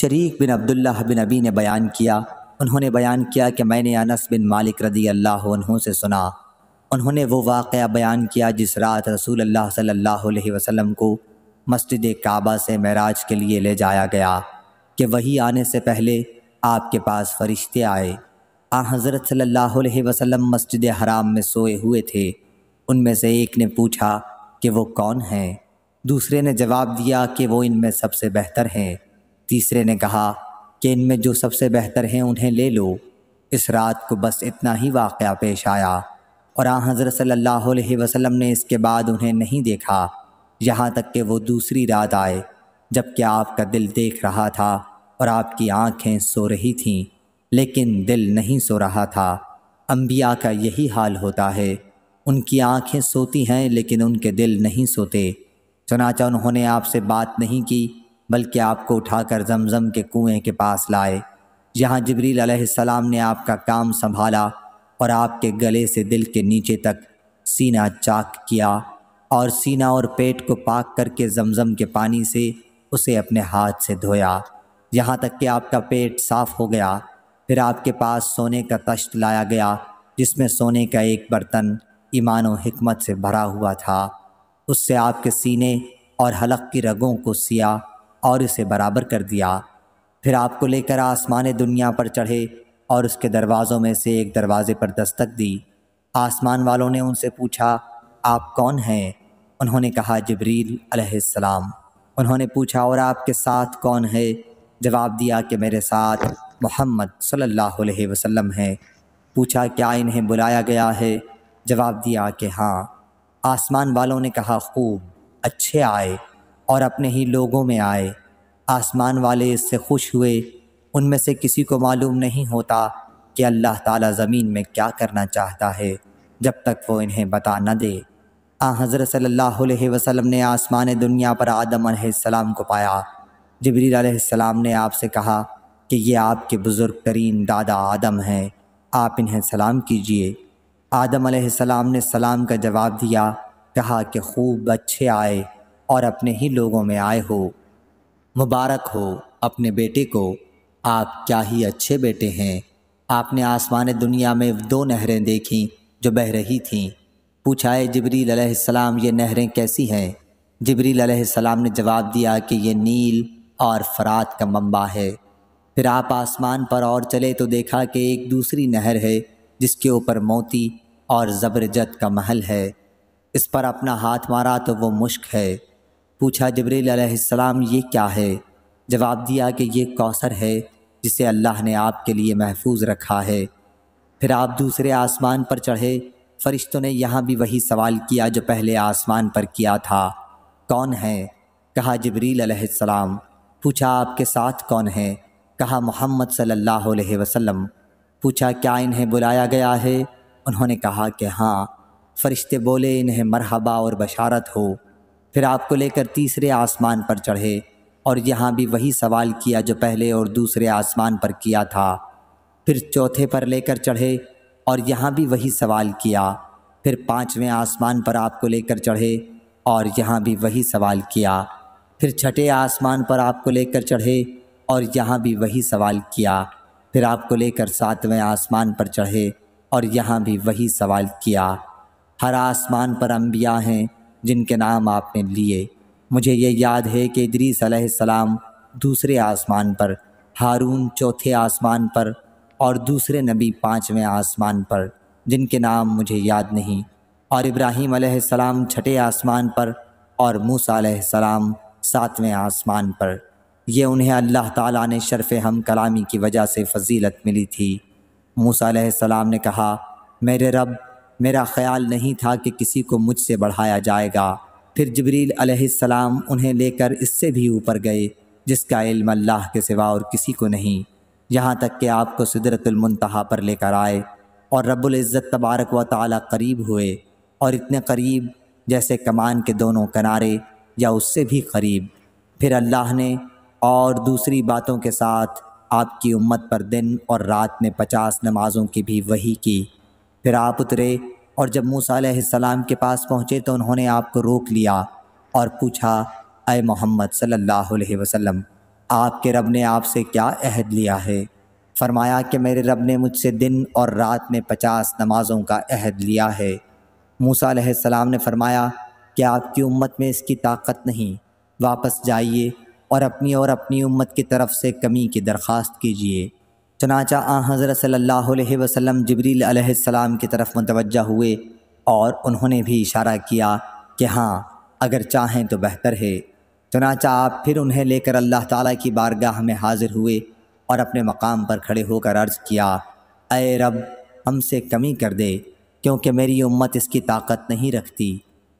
शरीक बिन अब्दुल्ला बिन अबी ने बयान किया उन्होंने बयान किया कि मैंने अनस बिन मालिक रदी अल्लाह से सुना उन्होंने वो वाक़ बयान किया जिस रात रसूल अल्लाह सल्लल्लाहु अलैहि वसल्लम को मस्जिद काबा से महराज के लिए ले जाया गया कि वही आने से पहले आपके पास फ़रिश्ते आए आ हज़रत सल्लल्लाहु अलैहि वसल्लम मस्जिद हराम में सोए हुए थे उनमें से एक ने पूछा कि वो कौन हैं दूसरे ने जवाब दिया कि वो इनमें सबसे बेहतर हैं तीसरे ने कहा कि इनमें जो सबसे बेहतर हैं उन्हें ले लो इस रात को बस इतना ही वाक़ पेश आया और आ हज़रत सल्ला वसम ने इसके बाद उन्हें नहीं देखा यहाँ तक कि वो दूसरी रात आए जबकि आपका दिल देख रहा था और आपकी आँखें सो रही थीं लेकिन दिल नहीं सो रहा था अम्बिया का यही हाल होता है उनकी आँखें सोती हैं लेकिन उनके दिल नहीं सोते चनाचा उन्होंने आपसे बात नहीं की बल्कि आपको उठाकर जमजम के कुएं के पास लाए यहाँ जबरील अलैहिस्सलाम ने आपका काम संभाला और आपके गले से दिल के नीचे तक सीना चाक किया और सीना और पेट को पाक करके जमजम के पानी से उसे अपने हाथ से धोया यहाँ तक कि आपका पेट साफ हो गया फिर आपके पास सोने का तश्त लाया गया जिसमें सोने का एक बर्तन ईमान और हमत से भरा हुआ था उससे आपके सीने और हलक की रगों को सिया और इसे बराबर कर दिया फिर आपको लेकर आसमान दुनिया पर चढ़े और उसके दरवाज़ों में से एक दरवाज़े पर दस्तक दी आसमान वालों ने उनसे पूछा आप कौन हैं उन्होंने कहा जबरील अलैहिस्सलाम उन्होंने पूछा और आपके साथ कौन है जवाब दिया कि मेरे साथ मोहम्मद सल्लल्लाहु अलैहि वसल्लम हैं पूछा क्या इन्हें बुलाया गया है जवाब दिया कि हाँ आसमान वालों ने कहा खूब अच्छे आए और अपने ही लोगों में आए आसमान वाले इससे खुश हुए उनमें से किसी को मालूम नहीं होता कि अल्लाह ताला ज़मीन में क्या करना चाहता है जब तक वो इन्हें बता न दे आ हज़रत सल्लल्लाहु अलैहि वसल्लम ने आसमान दुनिया पर आदम सलाम को पाया जबरील ने आपसे कहा कि ये आपके बुज़ुर्ग तरीन दादा आदम हैं आप इन्हें सलाम कीजिए आदम सलाम ने सलाम का जवाब दिया कहा कि खूब अच्छे आए और अपने ही लोगों में आए हो मुबारक हो अपने बेटे को आप क्या ही अच्छे बेटे हैं आपने आसमान दुनिया में दो नहरें देखीं जो बह रही थीं पूछा है जबरी सलाम ये नहरें कैसी हैं जबरी सलाम ने जवाब दिया कि ये नील और फरात का मंबा है फिर आप आसमान पर और चले तो देखा कि एक दूसरी नहर है जिसके ऊपर मोती और ज़बरजत का महल है इस पर अपना हाथ मारा तो वो मुश्क है पूछा जबरील ये क्या है जवाब दिया कि ये कौसर है जिसे अल्लाह ने आपके लिए महफूज रखा है फिर आप दूसरे आसमान पर चढ़े फरिश्तों ने यहाँ भी वही सवाल किया जो पहले आसमान पर किया था कौन है कहा जबरील अलैहिस्सलाम पूछा आपके साथ कौन है कहा मोहम्मद सल्लल्लाहु अलैहि वसल्लम पूछा क्या इन्हें बुलाया गया है उन्होंने कहा कि हाँ फरिश्ते बोले इन्हें मरहबा और बशारत हो फिर आपको लेकर तीसरे आसमान पर चढ़े और यहाँ भी वही सवाल किया जो पहले और दूसरे आसमान पर किया था फिर चौथे पर लेकर चढ़े और यहाँ भी वही सवाल किया फिर पाँचवें आसमान पर आपको लेकर चढ़े और यहाँ भी वही सवाल किया फिर छठे आसमान पर आपको लेकर चढ़े और यहाँ भी वही सवाल किया फिर आपको लेकर सातवें आसमान पर चढ़े और यहाँ भी वही सवाल किया हर आसमान पर अम्बिया हैं जिनके नाम आपने लिए मुझे ये याद है कि इदरीस सलाम दूसरे आसमान पर हारून चौथे आसमान पर और दूसरे नबी पाँचवें आसमान पर जिनके नाम मुझे याद नहीं और इब्राहिम सलाम छठे आसमान पर और मूसा सलाम सातवें आसमान पर यह उन्हें अल्लाह ताला ने शरफ़ हम कलामी की वजह से फजीलत मिली थी मूसा सलाम ने कहा मेरे रब मेरा ख्याल नहीं था कि किसी को मुझसे बढ़ाया जाएगा फिर जबरील अलैहिस्सलाम उन्हें लेकर इससे भी ऊपर गए जिसका इल्म अल्लाह के सिवा और किसी को नहीं यहाँ तक कि आपको सिदरतुलमनतहा पर लेकर आए और रबुल्ज़त तबारक व ताली करीब हुए और इतने करीब जैसे कमान के दोनों किनारे या उससे भी करीब फिर अल्लाह ने और दूसरी बातों के साथ आपकी उम्मत पर दिन और रात में पचास नमाज़ों की भी वही की फिर आप उतरे और जब मूसा के पास पहुँचे तो उन्होंने आपको रोक लिया और पूछा अय मोहम्मद सल्ला अलैहि आपके रब ने आपसे क्या अहद लिया है फरमाया कि मेरे रब ने मुझसे दिन और रात में पचास नमाज़ों का अहद लिया है मूसा सलाम ने फरमाया कि आपकी उम्मत में इसकी ताकत नहीं वापस जाइए और अपनी और अपनी उम्मत की तरफ से कमी की दरख्वास्त कीजिए चनाचा आ हज़रत सल्ला वसम जबरीसम की तरफ मुतवजह हुए और उन्होंने भी इशारा किया कि हाँ अगर चाहें तो बेहतर है चनाचा आप फिर उन्हें लेकर अल्लाह ताली की बारगाह में हाज़िर हुए और अपने मकाम पर खड़े होकर अर्ज़ किया अय रब हमसे कमी कर दे क्योंकि मेरी उम्मत इसकी ताकत नहीं रखती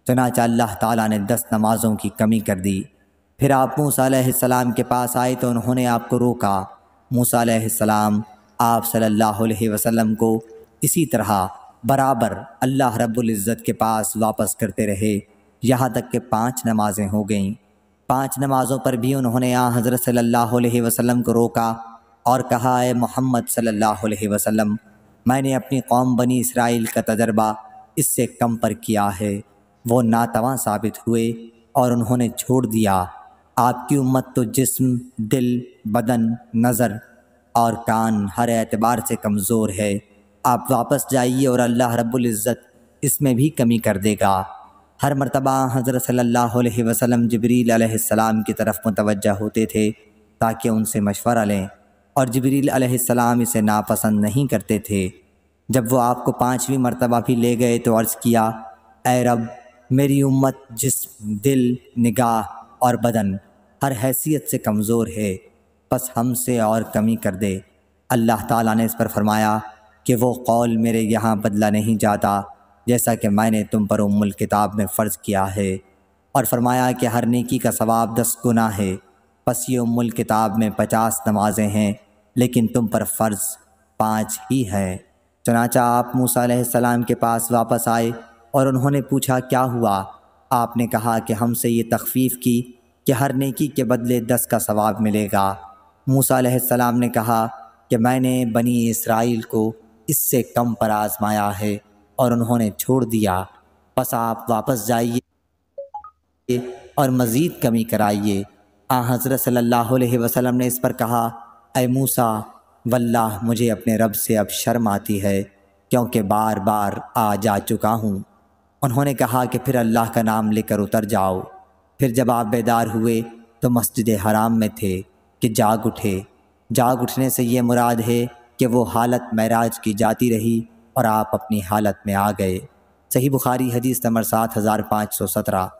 चनाचा अल्लाह ताली ने दस नमाज़ों की कमी कर दी फिर आप मूसा सलाम के पास आए तो उन्होंने आपको रोका मूसा आप सल्लल्लाहु अलैहि वसल्लम को इसी तरह बराबर अल्लाह रब्बुल इज़्ज़त के पास वापस करते रहे यहाँ तक के पांच नमाजें हो गईं पांच नमाज़ों पर भी उन्होंने आ हज़रत सल्लल्लाहु अलैहि वसल्लम को रोका और कहा है मोहम्मद सल्लल्लाहु अलैहि वसल्लम मैंने अपनी कौम बनी इसराइल का तजर्बा इससे कम पर किया है वो नातवा साबित हुए और उन्होंने छोड़ दिया आपकी उम्मत तो जिस्म दिल बदन नज़र और कान हर एतबार से कमज़ोर है आप वापस जाइए और अल्लाह रब्बुल इज़्ज़त इसमें भी कमी कर देगा हर मरतबा हज़रत सल्लल्लाहु अलैहि वसल्लम अलैहिस्सलाम की तरफ मुतवजह होते थे ताकि उनसे मशवरा लें और जबरील अलैहिस्सलाम इसे नापसंद नहीं करते थे जब वो आपको पाँचवीं मरतबा भी ले गए तो अर्ज़ किया ए रब मेरी उम्मत जिस्म दिल निगाह और बदन हर हैसियत से कमज़ोर है बस हमसे और कमी कर दे अल्लाह ताला ने इस पर फरमाया कि वो कौल मेरे यहाँ बदला नहीं जाता जैसा कि मैंने तुम पर उमुल किताब में फ़र्ज़ किया है और फरमाया कि हर नेकी का सवाब दस गुना है बस ये उमुल किताब में पचास नमाजें हैं लेकिन तुम पर फ़र्ज़ पाँच ही है चनाचा आप मूसा सलाम के पास वापस आए और उन्होंने पूछा क्या हुआ आपने कहा कि हमसे ये तखफीफ़ की कि हर नेकी के बदले दस का सवाब मिलेगा मूसा सलाम ने कहा कि मैंने बनी इसराइल को इससे कम पर आजमाया है और उन्होंने छोड़ दिया बस आप वापस जाइए और मज़ीद कमी कराइए आ हज़रत सल्ला वसलम ने इस पर कहा अय मूसा वल्लाह मुझे अपने रब से अब शर्म आती है क्योंकि बार बार आ जा चुका हूँ उन्होंने कहा कि फिर अल्लाह का नाम लेकर उतर जाओ फिर जब आप बेदार हुए तो मस्जिद हराम में थे कि जाग उठे जाग उठने से ये मुराद है कि वो हालत महराज की जाती रही और आप अपनी हालत में आ गए सही बुखारी हदीस नंबर सात हज़ार पाँच सौ सत्रह